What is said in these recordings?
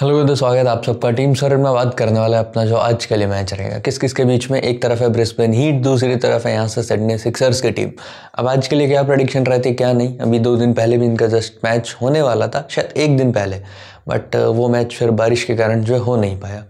Hello तो दोस्तों स्वागत आप सबका टीम सर में बात करने वाला है अपना जो आज के लिए मैच रहेगा किस किस के बीच में एक तरफ है ब्रिस्बेन हीट दूसरी तरफ है यहाँ से सडने सिक्सर्स की टीम अब आज के लिए क्या प्रडिक्शन रहती है क्या नहीं अभी दो दिन पहले भी इनका जस्ट मैच होने वाला था शायद एक दिन पहले बट वो मैच फिर बारिश के कारण जो है हो नहीं पाया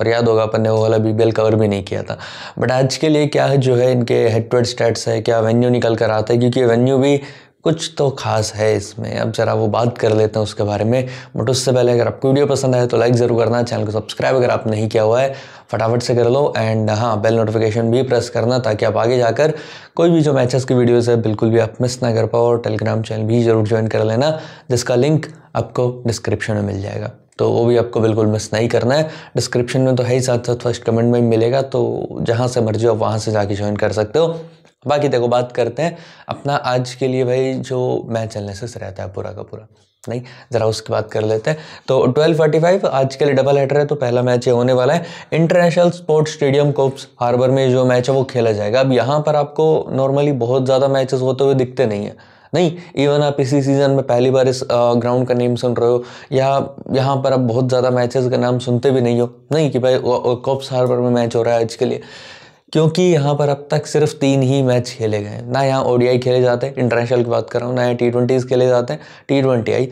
और याद होगा अपन ने वो वाला बीबीएल कवर भी नहीं किया था बट आज के लिए क्या है जो है इनके हेड टू हेड स्टैट्स है क्या वेन्यू निकल कर आता है क्योंकि वेन्यू भी कुछ तो खास है इसमें अब ज़रा वो बात कर लेते हैं उसके बारे में बट उससे पहले अगर आपको वीडियो पसंद आए तो लाइक ज़रूर करना चैनल को सब्सक्राइब अगर आप नहीं किया हुआ है फटाफट से कर लो एंड हाँ बेल नोटिफिकेशन भी प्रेस करना ताकि आप आगे जाकर कोई भी जो मैचेस की वीडियोज़ है बिल्कुल भी आप मिस ना कर पाओ और टेलीग्राम चैनल भी ज़रूर ज्वाइन कर लेना जिसका लिंक आपको डिस्क्रिप्शन में मिल जाएगा तो वो भी आपको बिल्कुल मिस नहीं करना है डिस्क्रिप्शन में तो है ही साथ साथ फर्स्ट कमेंट में मिलेगा तो जहाँ से मर्जी हो वहाँ से जाके ज्वाइन कर सकते हो बाकी देखो बात करते हैं अपना आज के लिए भाई जो मैच एनालिसिस रहता है पूरा का पूरा नहीं ज़रा उसकी बात कर लेते हैं तो 12:45 आज के लिए डबल हेडर है तो पहला मैच ये होने वाला है international sports stadium Coffs Harbour में जो मैच है वो खेला जाएगा अब यहाँ पर आपको नॉर्मली बहुत ज़्यादा मैचेस होते हुए दिखते नहीं है नहीं इवन आप इसी सीज़न में पहली बार इस ग्राउंड का नेम सुन रहे हो या यहाँ पर आप बहुत ज़्यादा मैचेस का नाम सुनते भी नहीं हो नहीं कि भाई कॉप्स हार्बर में मैच हो रहा है आज के लिए क्योंकि यहाँ पर अब तक सिर्फ तीन ही मैच खेले गए ना यहाँ ओडीआई खेले जाते हैं इंटरनेशनल की बात कर रहा हूँ ना यहाँ टी ट्वेंटीज़ खेले जाते हैं टी ट्वेंटी आई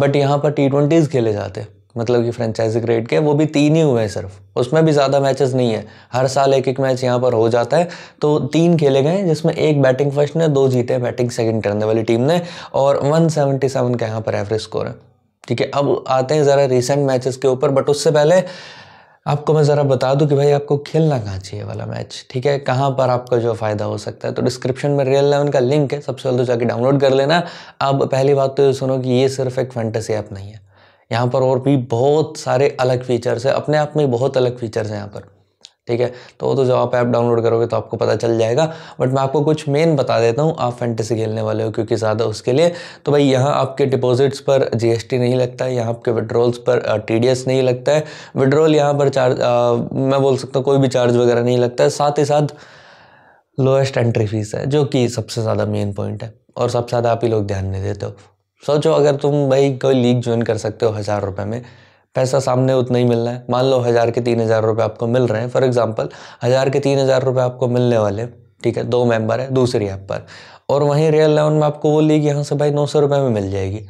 बट यहाँ पर टी ट्वेंटीज़ खेले जाते हैं मतलब कि फ्रेंचाइजी ग्रेड के वो भी तीन ही हुए हैं सिर्फ उसमें भी ज़्यादा मैचेस नहीं है हर साल एक एक मैच यहाँ पर हो जाता है तो तीन खेले गए जिसमें एक बैटिंग फर्स्ट ने दो जीते बैटिंग सेकंड करने वाली टीम ने और 177 का यहाँ पर एवरेज स्कोर है ठीक है अब आते हैं ज़रा रिसेंट मैचेस के ऊपर बट उससे पहले आपको मैं ज़रा बता दूं कि भाई आपको खेलना कहाँ चाहिए वाला मैच ठीक है कहाँ पर आपका जो फ़ायदा हो सकता है तो डिस्क्रिप्शन में रियल लेवन का लिंक है सबसे पहले तो जाके डाउनलोड कर लेना अब पहली बात तो ये सुनो कि ये सिर्फ एक फैंटेसी ऐप नहीं है यहाँ पर और भी बहुत सारे अलग फीचर्स हैं अपने आप में बहुत अलग फीचर्स हैं यहाँ पर ठीक है तो वो तो जब आप ऐप डाउनलोड करोगे तो आपको पता चल जाएगा बट मैं आपको कुछ मेन बता देता हूँ आप फैंटेसी खेलने वाले हो क्योंकि ज़्यादा उसके लिए तो भाई यहाँ आपके डिपॉजिट्स पर जीएसटी नहीं लगता है यहाँ आपके विड्रोल्स पर टीडीएस नहीं लगता है विड्रोल यहाँ पर चार्ज मैं बोल सकता हूँ कोई भी चार्ज वगैरह नहीं लगता है साथ ही साथ लोएस्ट एंट्री फीस है जो कि सबसे ज़्यादा मेन पॉइंट है और सबसे ज़्यादा आप ही लोग ध्यान नहीं देते हो सोचो अगर तुम भाई कोई लीग ज्वाइन कर सकते हो हज़ार रुपये में पैसा सामने उतना ही मिलना है मान लो हज़ार के तीन हज़ार रुपये आपको मिल रहे हैं फॉर एग्ज़ाम्पल हज़ार के तीन हज़ार रुपये आपको मिलने वाले ठीक है दो मेंबर है दूसरी ऐप पर और वहीं रियल लेवन में आपको वो लीग यहाँ से भाई नौ सौ रुपये में मिल जाएगी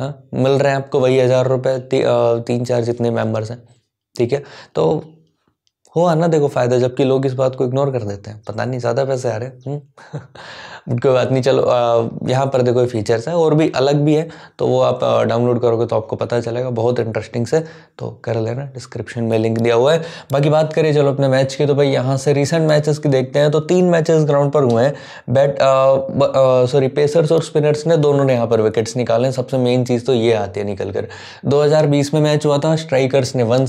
हाँ मिल रहे हैं आपको वही हज़ार रुपये ती, तीन चार जितने मेम्बर्स हैं ठीक है तो हो आना देखो फ़ायदा जबकि लोग इस बात को इग्नोर कर देते हैं पता नहीं ज़्यादा पैसे आ रहे हैं हम्म। कोई बात नहीं चलो यहाँ पर देखो फीचर्स हैं और भी अलग भी है तो वो आप डाउनलोड करोगे तो आपको पता चलेगा बहुत इंटरेस्टिंग से तो कर लेना डिस्क्रिप्शन में लिंक दिया हुआ है बाकी बात करें चलो अपने मैच की तो भाई यहाँ से रिसेंट मैचेस की देखते हैं तो तीन मैचेस ग्राउंड पर हुए हैं बैट सॉरी पेसर्स और स्पिनर्स ने दोनों ने यहाँ पर विकेट्स निकाले सबसे मेन चीज़ तो ये आती है निकल कर 2020 में मैच हुआ था स्ट्राइकर्स ने वन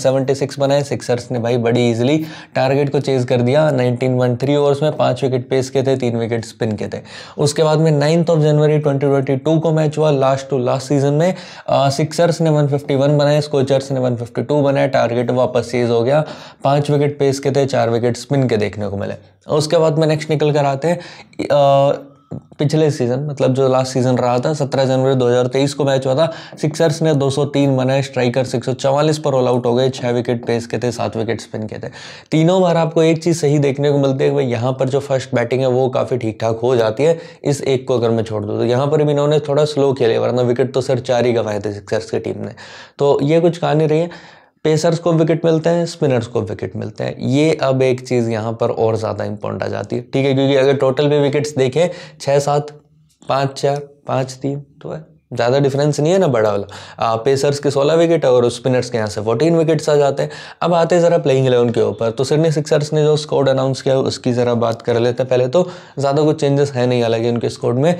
बनाए सिक्सर्स ने भाई बड़ी इजिली फाइनली टारगेट को चेज कर दिया 1913 ओवर्स में पांच विकेट पेस के थे तीन विकेट स्पिन के थे उसके बाद में नाइन्थ ऑफ जनवरी 2022 को मैच हुआ लास्ट टू लास्ट सीजन में सिक्सर्स ने 151 बनाए स्कोचर्स ने 152 बनाए टारगेट वापस चेज हो गया पांच विकेट पेस के थे चार विकेट स्पिन के देखने को मिले उसके बाद में नेक्स्ट निकल कर आते हैं पिछले सीजन मतलब जो लास्ट सीजन रहा था 17 जनवरी 2023 को मैच हुआ था सिक्सर्स ने 203 बनाए स्ट्राइकर 644 पर ऑल आउट हो गए छः विकेट पेस के थे सात विकेट स्पिन के थे तीनों बार आपको एक चीज़ सही देखने को मिलती है कि भाई यहाँ पर जो फर्स्ट बैटिंग है वो काफ़ी ठीक ठाक हो जाती है इस एक को अगर मैं छोड़ दूँ तो यहाँ पर भी इन्होंने थोड़ा स्लो खेले वरना विकेट तो सर चार ही गंवाए थे सिक्सर्स की टीम ने तो ये कुछ कहानी रही है पेसर्स को विकेट मिलते हैं स्पिनर्स को विकेट मिलते हैं ये अब एक चीज़ यहाँ पर और ज़्यादा इंपॉर्टेंट आ जाती है ठीक है क्योंकि अगर टोटल में विकेट्स देखें छः सात पाँच चार पाँच तीन तो है ज़्यादा डिफरेंस नहीं है ना बड़ा वाला पेसर्स के 16 विकेट और स्पिनर्स के यहाँ से 14 विकेट्स आ जाते हैं अब आते हैं ज़रा प्लेइंग इलेवन के ऊपर तो सिडनी सिक्सर्स ने जो स्कोड अनाउंस किया उसकी ज़रा बात कर लेते हैं पहले तो ज़्यादा कुछ चेंजेस है नहीं हालांकि उनके स्कोड में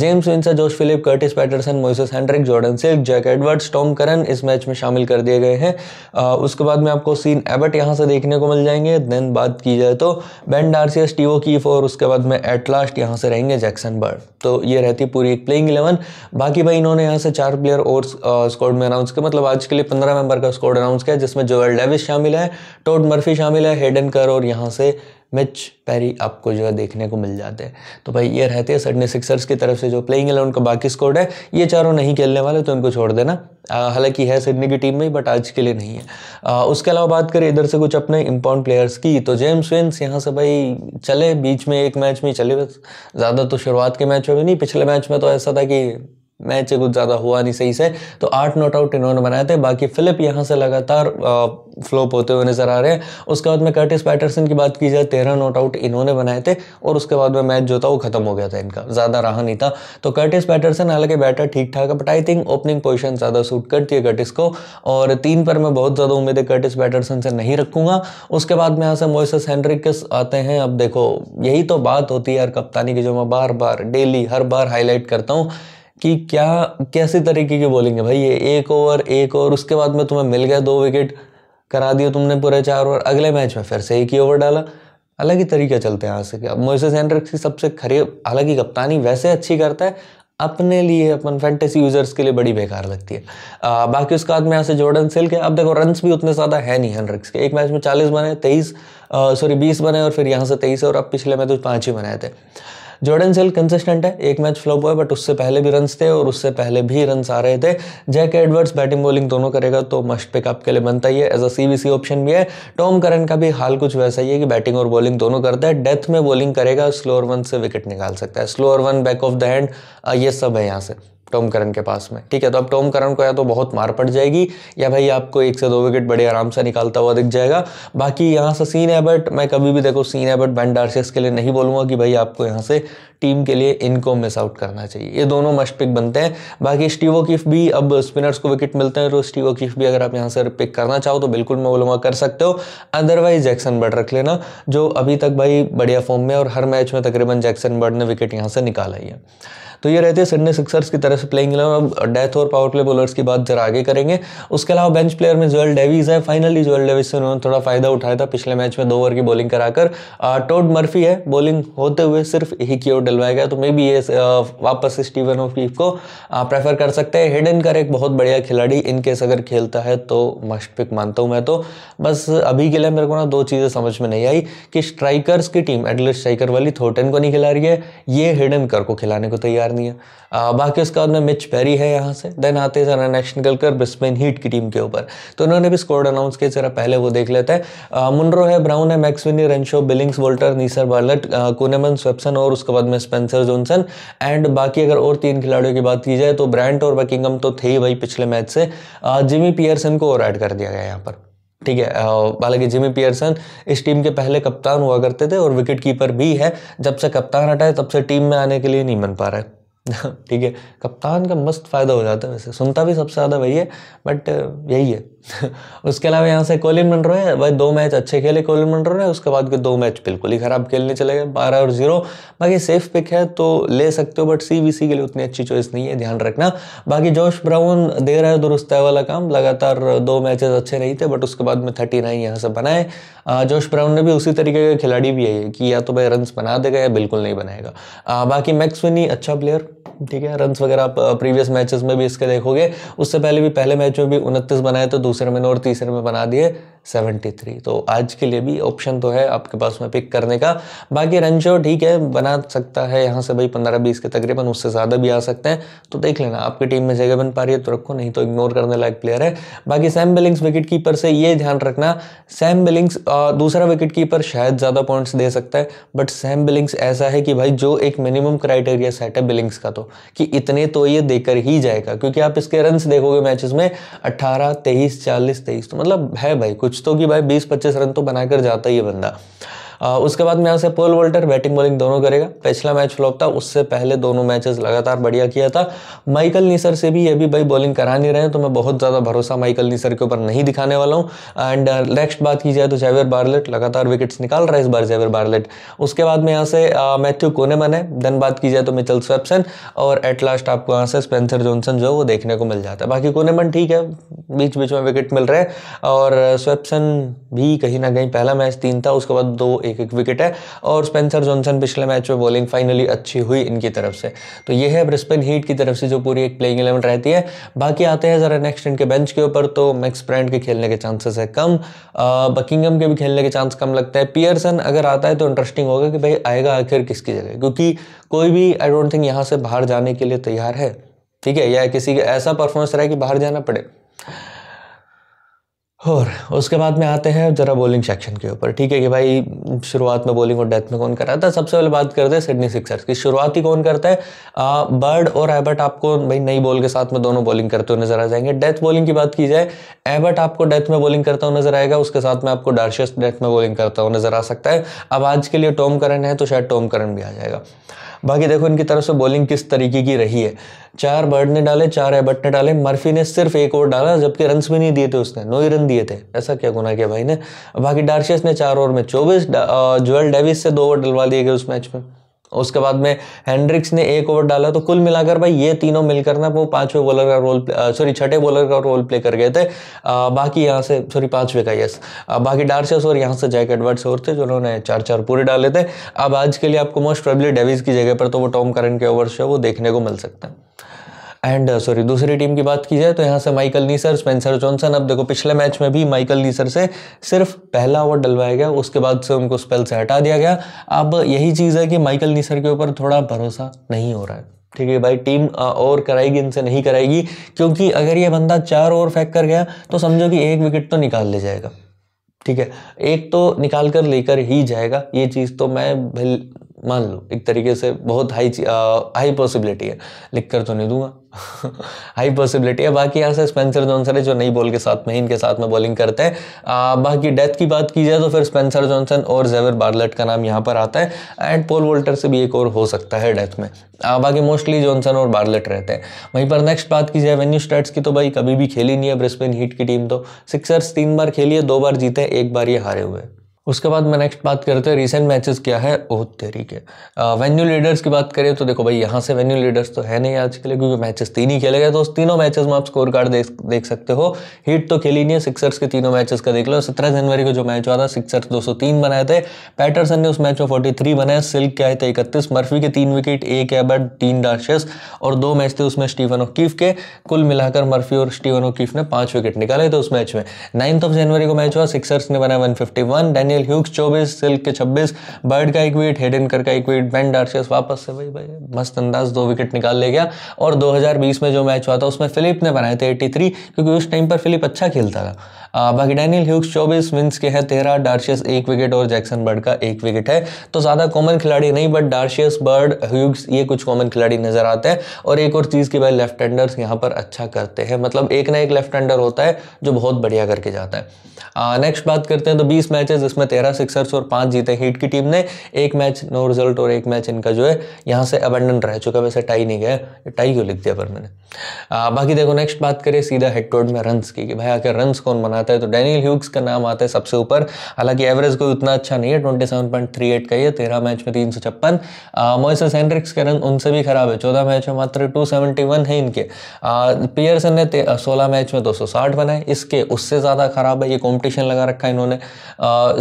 James Vince Josh Philippe Curtis Patterson Moises Henriques Jordan Silk Jack Edwards Tom Curran इस मैच में शामिल कर दिए गए हैं उसके बाद में आपको सीन एबट यहाँ से देखने को मिल जाएंगे देन बात की जाए तो बेन डार्सियस टीओ की फोर उसके बाद में एट लास्ट यहाँ से रहेंगे जैक्सन बर्ड तो ये रहती पूरी एक प्लेइंग इलेवन बाकी इन्होंने यहाँ से चार प्लेयर और स्कॉड में अनाउंस किया मतलब आज के लिए पंद्रह मेंबर का स्कॉड अनाउंस किया जिसमें जोएल डेविस शामिल है टोड मर्फी शामिल है हेडन कर और यहाँ से मिच पैरी आपको जो है देखने को मिल जाते हैं तो भाई ये रहते हैं सडनी सिक्सर्स की तरफ से जो प्लेइंग है उनका बाकी स्कॉड है ये चारों नहीं खेलने वाले तो इनको छोड़ देना हालांकि है सिडनी की टीम में बट आज के लिए नहीं है आ, उसके अलावा बात करें इधर से कुछ अपने इम्पॉर्टेंट प्लेयर्स की तो जेम्स विंस यहाँ से भाई चले बीच में एक मैच में चले ज़्यादा तो शुरुआत के मैच में भी नहीं पिछले मैच में तो ऐसा था कि मैच कुछ ज़्यादा हुआ नहीं सही से तो आठ नॉट आउट इन्होंने बनाए थे बाकी फिलिप यहाँ से लगातार फ्लोप होते हुए नजर आ रहे हैं उसके बाद में कर्टिस पैटरसन की बात की जाए तेरह नॉट आउट इन्होंने बनाए थे और उसके बाद में मैच जो था वो खत्म हो गया था इनका ज़्यादा रहा नहीं था तो कर्टिस पैटरसन हालांकि बैटर ठीक ठाक है but I think opening position ज़्यादा सूट करती है कर्टिस को और तीन पर मैं बहुत ज़्यादा उम्मीदें कर्टिस पैटरसन से नहीं रखूँगा उसके बाद में यहाँ से मोइसस हेनरिकस आते हैं अब देखो यही तो बात होती है यार कप्तानी की जो मैं बार बार डेली हर बार हाईलाइट करता हूँ कि क्या कैसे तरीके के बोलेंगे भाई ये एक ओवर एक ओवर उसके बाद में तुम्हें मिल गया दो विकेट करा दिया तुमने पूरे चार ओवर अगले मैच में फिर से एक ही ओवर डाला अलग ही तरीके चलते हैं यहाँ से अब मोइसेस हैंड्रिक्स की सबसे खरीब हालांकि कप्तानी वैसे अच्छी करता है अपने लिए अपन फैंटेसी यूजर्स के लिए बड़ी बेकार लगती है आ, बाकी उसके बाद में यहाँ से जॉर्डन सिल्क के अब देखो रन्स भी उतने ज़्यादा है नहीं हैंड्रिक्स के एक मैच में चालीस बने तेईस सॉरी बीस बने और फिर यहाँ से तेईस और अब पिछले मैच तो पाँच ही बनाए थे जॉर्डन सेल कंसिस्टेंट है एक मैच फ्लॉप हुआ बट उससे पहले भी रन थे और उससे पहले भी रन आ रहे थे जैक एडवर्ड्स बैटिंग बॉलिंग दोनों करेगा तो मस्ट पिक आपके लिए बनता ही है एज अ सी ऑप्शन भी है टॉम करन का भी हाल कुछ वैसा ही है कि बैटिंग और बॉलिंग दोनों करता है डेथ में बॉलिंग करेगा स्लोअर वन से विकेट निकाल सकता है slower one back of the hand ये सब है यहाँ से टॉम करन के पास में ठीक है तो अब टॉम करन को या तो बहुत मार पड़ जाएगी या भाई आपको एक से दो विकेट बड़े आराम से निकालता हुआ दिख जाएगा बाकी यहाँ से सीन है मैं कभी भी देखो सीन है बट बैंड डार्सियस के लिए नहीं बोलूंगा कि भाई आपको यहाँ से टीम के लिए इनको मिस आउट करना चाहिए ये दोनों मस्ट पिक बनते हैं बाकी स्टीवो किफ भी अब स्पिनर्स को विकेट मिलते हैं तो स्टीवो किफ भी अगर आप यहाँ से पिक करना चाहो तो बिल्कुल मैं बोलूँगा कर सकते हो अदरवाइज जैक्सन बर्ड रख लेना जो अभी तक भाई बढ़िया फॉर्म में और हर मैच में तकरीबन जैक्सन बर्ड ने विकेट यहाँ से निकाला ही है तो ये रहते हैं सन्ने सिक्सर्स की तरह से प्लेइंग इलेवन अब डेथ और पावर प्ले बॉलर्स की बात जरा आगे करेंगे उसके अलावा बेंच प्लेयर में जोएल डेविस है फाइनली जोएल डेविस से उन्होंने थोड़ा फायदा उठाया था पिछले मैच में दो ओवर की बॉलिंग कराकर टोड मर्फी है बॉलिंग होते हुए सिर्फ ही की ओर डलवाया गया तो मे बी ये वापस स्टीवन कीफ को प्रेफर कर सकते हैं हेडन कर एक बहुत बढ़िया खिलाड़ी इनकेस अगर खेलता है तो मस्ट पिक मानता हूँ मैं तो बस अभी के लिए मेरे को ना दो चीज़ें समझ में नहीं आई कि स्ट्राइकर्स की टीम एडलिस्ट स्ट्राइकर वाली थोटन को नहीं खिला रही है ये हिडन कर को खिलाने को तैयार करनी है आ, बाकी उसके बाद में मिच पेरी है यहाँ से देन आते हैं जरा नेशनल कर ब्रिस्बेन हीट की टीम के ऊपर तो उन्होंने भी स्कोर अनाउंस किया जरा पहले वो देख लेते हैं मुनरो है ब्राउन है McSweeney Renshaw Billings Walter Neser Bartlett Kuhnemann Swepson और उसके बाद में स्पेंसर जोनसन एंड बाकी अगर और तीन खिलाड़ियों की बात की जाए तो ब्रांड और बकिंगम तो थे ही भाई पिछले मैच से जिमी पियर्सन को और ऐड कर दिया गया यहाँ पर ठीक है हालांकि जिमी पियर्सन इस टीम के पहले कप्तान हुआ करते थे और विकेट कीपर भी है जब से कप्तान हटा है तब से टीम में आने के लिए नहीं बन पा रहा है ठीक है कप्तान का मस्त फ़ायदा हो जाता है वैसे सुनता भी सबसे ज़्यादा वही है बट यही है उसके अलावा यहाँ से कोलिन मनरो है भाई दो मैच अच्छे खेले कोलिन मनरो ने उसके बाद के दो मैच बिल्कुल ही ख़राब खेलने चले गए बारह और जीरो बाकी सेफ पिक है तो ले सकते हो बट सी के लिए उतनी अच्छी चॉइस नहीं है ध्यान रखना बाकी जोश ब्राउन दे रहा है दुरुस्त है वाला काम लगातार दो मैचेस अच्छे नहीं थे बट उसके बाद में थर्टी नाइन यहाँ से बनाए जोश ब्राउन ने भी उसी तरीके का खिलाड़ी भी है कि या तो भाई रन बना देगा या बिल्कुल नहीं बनाएगा बाकी मैक्सविनी अच्छा प्लेयर ठीक है रन्स वगैरह आप प्रीवियस मैचेस में भी इसके देखोगे उससे पहले भी पहले मैच में भी उनतीस बनाए तो दूसरे में और तीसरे में बना दिए 73 तो आज के लिए भी ऑप्शन तो है आपके पास में पिक करने का बाकी रन शो ठीक है बना सकता है यहाँ से भाई 15 बीस के तकरीबन उससे ज़्यादा भी आ सकते हैं तो देख लेना आपकी टीम में जगह बन पा रही है तो रखो नहीं तो इग्नोर करने लायक प्लेयर है बाकी सैम बिलिंग्स विकेट कीपर से ये ध्यान रखना सैम बिलिंग्स दूसरा विकेट कीपर शायद ज़्यादा पॉइंट्स दे सकता है बट सैम बिलिंग्स ऐसा है कि भाई जो एक मिनिमम क्राइटेरिया सेट है बिलिंग्स का तो कि इतने तो ये देकर ही जाएगा क्योंकि आप इसके रन देखोगे मैचेस में 18, 23, 40, 23 तो मतलब है भाई कुछ तो कि भाई 20-25 रन तो बनाकर जाता ही है बंदा उसके बाद में यहाँ से पोल वोल्टर बैटिंग बॉलिंग दोनों करेगा पिछला मैच फ्लॉप था उससे पहले दोनों मैचेस लगातार बढ़िया किया था माइकल निसर से भी ये भी भाई बॉलिंग करा नहीं रहे हैं तो मैं बहुत ज़्यादा भरोसा माइकल निसर के ऊपर नहीं दिखाने वाला हूँ एंड नेक्स्ट बात की जाए तो जेवियर बार्लेट लगातार विकेट्स निकाल रहा है इस बार जेवियर बार्लेट उसके बाद में यहाँ से मैथ्यू कोने है देन बात की जाए तो मिचल स्वेप्सन और एट लास्ट आपको यहाँ से स्पेंसर जॉनसन जो वो देखने को मिल जाता है बाकी कोनेमन ठीक है बीच बीच में विकेट मिल रहे हैं और स्वेप्सन भी कहीं ना कहीं पहला मैच तीन था उसके बाद दो एक एक एक विकेट है और स्पेंसर जॉनसन पिछले मैच में बॉलिंग फाइनली अच्छी हुई इनकी तरफ से तो ये है ब्रिस्बेन हीट की तरफ से जो पूरी एक प्लेइंग इलेवन रहती है बाकी आते हैं ज़रा नेक्स्ट इनके बेंच के ऊपर तो मैक्स ब्रांड के खेलने के चांसेस है कम बकिंगम के भी खेलने के चांस कम लगता है पियरसन अगर आता है तो इंटरेस्टिंग होगा कि भाई आएगा आखिर किसकी जगह क्योंकि कोई भी आई डोंट थिंक यहाँ से बाहर जाने के लिए तैयार है ठीक है या किसी का ऐसा परफॉर्मेंस रहा है कि बाहर जाना पड़े और उसके बाद में आते हैं ज़रा बॉलिंग सेक्शन के ऊपर ठीक है कि भाई शुरुआत में बॉलिंग और डेथ में कौन कराता है सबसे पहले बात करते हैं सिडनी सिक्सर्स की शुरुआत ही कौन करता है आ, बर्ड और एबर्ट आपको भाई नई बॉल के साथ में दोनों बॉलिंग करते हुए नजर आ जाएंगे डेथ बॉलिंग की बात की जाए एबर्ट आपको डेथ में बॉलिंग करता हुआ नजर आएगा उसके साथ में आपको डार्शस डेथ में बॉलिंग करता हुआ नजर आ सकता है अब आज के लिए टॉम करन है तो शायद टॉम करन भी आ जाएगा बाकी देखो इनकी तरफ से बॉलिंग किस तरीके की रही है चार बर्ड ने डाले चार एबट ने डाले मर्फी ने सिर्फ एक ओवर डाला जबकि रन भी नहीं दिए थे उसने नौ ही रन दिए थे ऐसा क्या गुना किया भाई ने बाकी डार्शियस ने चार ओवर में चौबीस ज्वेल डेविस से दो ओवर डलवा दिए गए उस मैच में उसके बाद में हैंड्रिक्स ने एक ओवर डाला तो कुल मिलाकर भाई ये तीनों मिलकर ना वो पांचवे बॉलर का रोल सॉरी छठे बॉलर का रोल प्ले कर गए थे आ, बाकी यहाँ से सॉरी पांचवे का यस आ, बाकी डार्सियस और यहाँ से जैक एडवर्ड्स और थे जिन्होंने चार चार पूरे डाले थे अब आज के लिए आपको मोस्ट प्रॉबली डेविज की जगह पर तो वो टॉम करन के ओवर्स है वो देखने को मिल सकते हैं एंड सॉरी uh, दूसरी टीम की बात की जाए तो यहाँ से माइकल नीसर स्पेंसर जॉनसन अब देखो पिछले मैच में भी माइकल नीसर से सिर्फ पहला ओवर डलवाया गया उसके बाद से उनको स्पेल से हटा दिया गया अब यही चीज़ है कि माइकल नीसर के ऊपर थोड़ा भरोसा नहीं हो रहा है ठीक है भाई टीम uh, और कराएगी इनसे नहीं कराएगी क्योंकि अगर ये बंदा चार ओवर फेंक कर गया तो समझो कि एक विकेट तो निकाल ले जाएगा ठीक है एक तो निकाल कर लेकर ही जाएगा ये चीज़ तो मैं मान लो एक तरीके से बहुत हाई हाई पॉसिबिलिटी है लिख कर तो नहीं दूंगा हाई पॉसिबिलिटी है बाकी यहाँ से स्पेंसर जॉनसन है जो नई बॉल के साथ में इनके साथ में बॉलिंग करते हैं बाकी डेथ की बात की जाए तो फिर स्पेंसर जॉनसन और जेवर बार्लेट का नाम यहाँ पर आता है एंड पोल वोल्टर से भी एक और हो सकता है डेथ में आ, बाकी मोस्टली जॉनसन और बार्लेट रहते हैं वहीं पर नेक्स्ट बात की जाए वेन्यू स्टेट्स की तो भाई कभी भी खेली नहीं है ब्रिस्बेन हीट की टीम तो सिक्सर्स तीन बार खेली है दो बार जीते एक बार ये हारे हुए हैं उसके बाद मैं नेक्स्ट बात करते हैं रिसेंट मैचेस क्या है ओह तेरी के वेन्यू लीडर्स की बात करें तो देखो भाई यहाँ से वेन्यू लीडर्स तो है नहीं आज के लिए क्योंकि मैचेस तीन ही खेले गए तो उस तीनों मैचेस में आप स्कोर कार्ड देख देख सकते हो हिट तो खेली नहीं है सिक्सर्स के तीनों मैचेस का देख लो सत्रह जनवरी को जो मैच हुआ था सिक्सर्स दो बनाए थे पैटरसन ने उस मैच में फोर्टी बनाए सिल्क के आए थे इकतीस मर्फी के तीन विकेट एक एबर्ट तीन डार्शेस और दो मैच थे उसमें स्टीवन ओकीफ के कुल मिलाकर मर्फी और स्टीवन ओकीफ ने पाँच विकेट निकाले थे उस मैच में नाइन्थ ऑफ जनवरी को मैच हुआ सिक्सर्स ने बनाया वन फिफ्टी डेनियल ह्यूक्स चौबीस सिल्क के छब्बीस बर्ड का एक विकेट हेडनकर का एक विकेट बैन डार्शियस वापस से भाई भाई मस्त अंदाज दो विकेट निकाल ले गया और 2020 में जो मैच हुआ था उसमें फिलिप ने बनाए थे 83 क्योंकि उस टाइम पर फिलिप अच्छा खेलता था बाकी डैनियल ह्यूक्स चौबीस विंस के हैं तेरह डार्शियस एक विकेट और जैक्सन बर्ड का एक विकेट है तो ज़्यादा कॉमन खिलाड़ी नहीं बट डार्शियस बर्ड ह्यूक्स ये कुछ कॉमन खिलाड़ी नज़र आते हैं और एक और चीज़ की भाई लेफ्ट हैंडर्स यहाँ पर अच्छा करते हैं मतलब एक ना एक लेफ्ट हैंडर होता है जो बहुत बढ़िया करके जाता है नेक्स्ट बात करते हैं तो बीस मैचेस इसमें में तेरह सिक्सर्स और पांच जीते हीट की टीम ने एक मैच नो रिजल्ट और एक मैच इनका जो है यहाँ से अबेंडन रह चुका वैसे टाई नहीं गया टाई क्यों लिख दिया पर मैंने आ, बाकी देखो नेक्स्ट बात करें सीधा हेड में रन की कि भाई आखिर रन कौन बनाता है तो डैनियल ह्यूग्स का नाम आता है सबसे ऊपर हालांकि एवरेज कोई उतना अच्छा नहीं है twenty seven point three eight का ही है तेरह मैच में तीन सौ छप्पन मोइसस हैंड्रिक्स के रन उनसे भी खराब है चौदह मैच में मात्र टू सेवेंटी वन है इनके पियर्सन ने सोलह मैच में दो सौ साठ बनाए इसके उससे ज़्यादा खराब है ये कॉम्पिटिशन लगा रखा है इन्होंने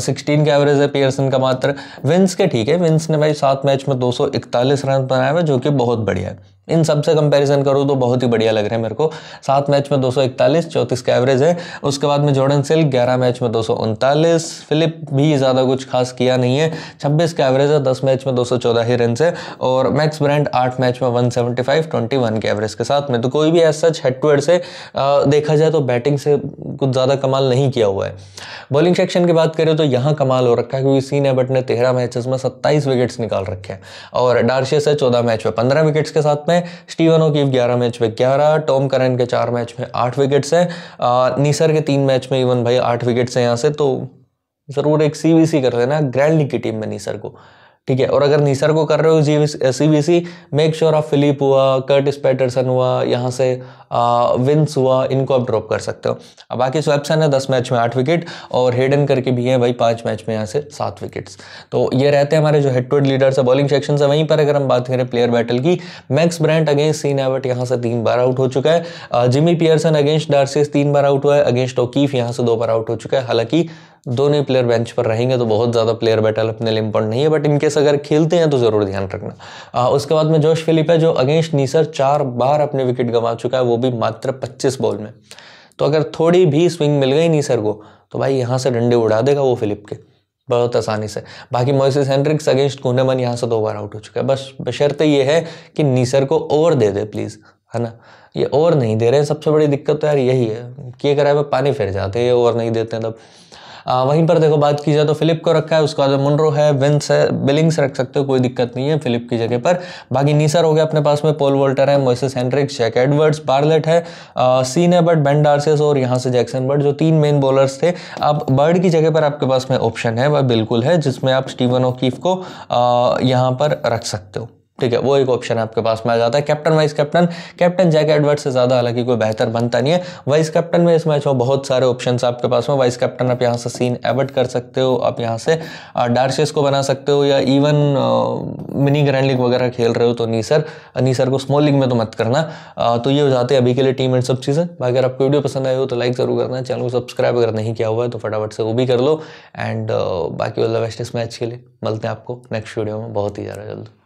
सिक्स सिक्सटीन का एवरेज है पियर्सन का मात्र विंस के ठीक है विंस ने भाई सात मैच में दो रन बनाए हुए जो कि बहुत बढ़िया है इन सब से कंपैरिजन करो तो बहुत ही बढ़िया लग रहे हैं मेरे को सात मैच में इकतालीस चौंतीस का एवरेज है उसके बाद में जॉर्डन सिल्क ग्यारह मैच में दो फिलिप भी ज़्यादा कुछ खास किया नहीं है छब्बीस का एवरेज है दस मैच में चौदह ही रन है और मैक्स ब्रांड आठ मैच में वन सेवेंटी के एवरेज के साथ में तो कोई भी as such head to head से आ, देखा जाए तो बैटिंग से कुछ ज़्यादा कमाल नहीं किया हुआ है बॉलिंग सेक्शन की बात करें तो यहाँ कमाल हो रखा है क्योंकि सीन एबट ने तेरह मैचेस में सत्ताईस विकेट्स निकाल रखे हैं और डार्शियस है चौदह मैच में पंद्रह विकेट्स के साथ में में स्टीवन ओकीव ग्यारह मैच में ग्यारह टॉम करन के चार मैच में आठ विकेट्स हैं निसर के तीन मैच में इवन भाई आठ विकेट्स हैं यहाँ से तो ज़रूर एक सी कर देना ग्रैंड लीग की टीम में निसर को ठीक है और अगर निसर को कर रहे हो C B C make sure of Philippe हुआ कर्टिस पैटरसन हुआ यहाँ से आ, विंस हुआ इनको आप ड्रॉप कर सकते हो अब बाकी स्वेप्सन है दस मैच में आठ विकेट और हेडन करके भी है भाई पाँच मैच में यहाँ से सात विकेट्स तो ये रहते हैं हमारे जो हेड टूड लीडर्स है बॉलिंग सेक्शन से वहीं पर अगर हम बात करें प्लेयर बैटल की Max Bryant against Sean Abbott यहाँ से तीन बार आउट हो चुका है जिमी पियर्सन अगेंस्ट डार्सिस तीन बार आउट हुआ है अगेंस्ट ओकीफ यहाँ से दो बार आउट हो चुका है हालांकि दोनों ही प्लेयर बेंच पर रहेंगे तो बहुत ज़्यादा प्लेयर बैटल अपने लिए इम्पोर्टेंट नहीं है बट इनकेस अगर खेलते हैं तो ज़रूर ध्यान रखना आ, उसके बाद में जोश फिलिप है जो अगेंस्ट नीसर चार बार अपने विकेट गंवा चुका है वो भी मात्र पच्चीस बॉल में तो अगर थोड़ी भी स्विंग मिल गई नीसर को तो भाई यहाँ से डंडे उड़ा देगा वो फिलिप के बहुत आसानी से बाकी मोइसिस हैंड्रिक्स अगेंस्ट कूनेमन यहाँ से दो बार आउट हो चुका है बस बशर्ते ये है कि नीसर को ओवर दे दे प्लीज़ है ना ये ओवर नहीं दे रहे हैं सबसे बड़ी दिक्कत तो यार यही है किए कराए में पानी फिर जाते हैं ओवर नहीं देते हैं तब वहीं पर देखो बात की जाए तो फिलिप को रखा है उसके बाद मुनरो है विंस है बिलिंग्स रख सकते हो कोई दिक्कत नहीं है फिलिप की जगह पर बाकी नीसर हो गया अपने पास में पोल वोल्टर है Moises Henriques Jack Edwards Bartlett है सीन है बट बेन डार्सिस और यहाँ से जैक्सन बर्ड जो तीन मेन बॉलर्स थे अब बर्ड की जगह पर आपके पास में ऑप्शन है वह बिल्कुल है जिसमें आप स्टीवन ओकीफ को यहाँ पर रख सकते हो ठीक है वो एक ऑप्शन आपके पास में आ जाता है captain vice captain captain Jack Edward से ज़्यादा हालांकि कोई बेहतर बनता नहीं है वाइस कैप्टन में इस मैच में बहुत सारे ऑप्शन आपके पास में वाइस कैप्टन आप यहाँ से सीन एवर्ट कर सकते हो आप यहाँ से डार्शेस को बना सकते हो या इवन मिनी ग्रैंड लीग वगैरह खेल रहे हो तो नीसर नीसर को स्मॉल लीग में तो मत करना आ, तो ये हो जाते हैं अभी के लिए टीम एंड सब चीज़ें बाकी अगर आपको वीडियो पसंद आए हो तो लाइक ज़रूर करना चैनल को सब्सक्राइब अगर नहीं किया हुआ है तो फटाफट से वो भी कर लो एंड बाकी वाला वेस्ट बेस्ट इस मैच के लिए मिलते हैं आपको नेक्स्ट वीडियो में बहुत ही ज़्यादा जल्द